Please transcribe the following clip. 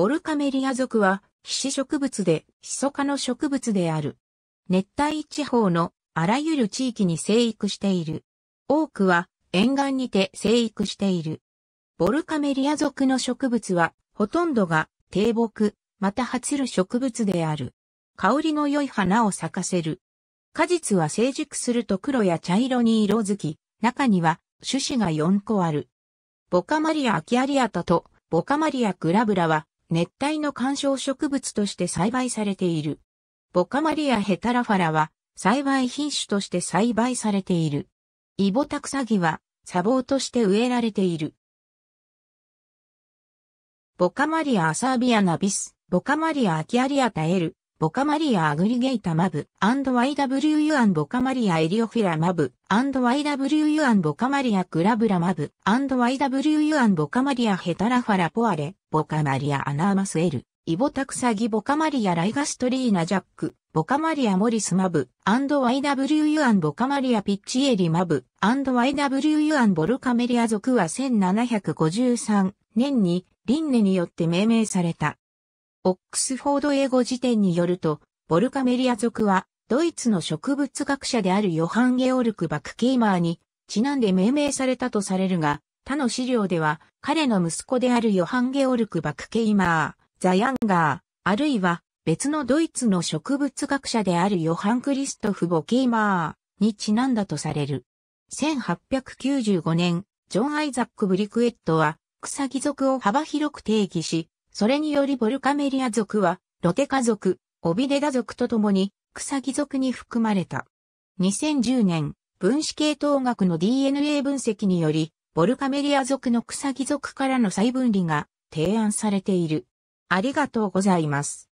ボルカメリア属は、皮脂植物で、ヒソ科の植物である。熱帯地方のあらゆる地域に生育している。多くは沿岸にて生育している。ボルカメリア属の植物は、ほとんどが低木、また発る植物である。香りの良い花を咲かせる。果実は成熟すると黒や茶色に色づき、中には種子が4個ある。ボカマリアアキアリアタとボカマリアグラブラは熱帯の観賞植物として栽培されている。ボカマリアヘタラファラは栽培品種として栽培されている。イボタクサギは砂防として植えられている。ボカマリアアサービアナビス、ボカマリアアキアリアタエル、ボカマリアアグリゲイタマブ y w ン・ボカマリアエリオフィラマブ y w ン・ボカマリアクラブラマブ y w ン・ボカマリアヘタラファラポアレボカマリアアナーマスエルイボタクサギボカマリアライガストリーナジャックボカマリアモリスマブ y w ン・ボカマリアピッチエリマブ y w ン・ボルカメリア族は1753年にリンネによって命名されたオックスフォード英語辞典によると、ボルカメリア族は、ドイツの植物学者であるヨハン・ゲオルク・バク・ケイマーに、ちなんで命名されたとされるが、他の資料では、彼の息子であるヨハン・ゲオルク・バク・ケイマー、ザ・ヤンガー、あるいは、別のドイツの植物学者であるヨハン・クリストフ・ボケイマーにちなんだとされる。1895年、ジョン・アイザック・ブリクエットは、草木族を幅広く定義し、それによりボルカメリア族は、ロテカ族、オビデダ族と共に、草木族に含まれた。2010年、分子系統学の DNA 分析により、ボルカメリア族の草木族からの再分離が提案されている。ありがとうございます。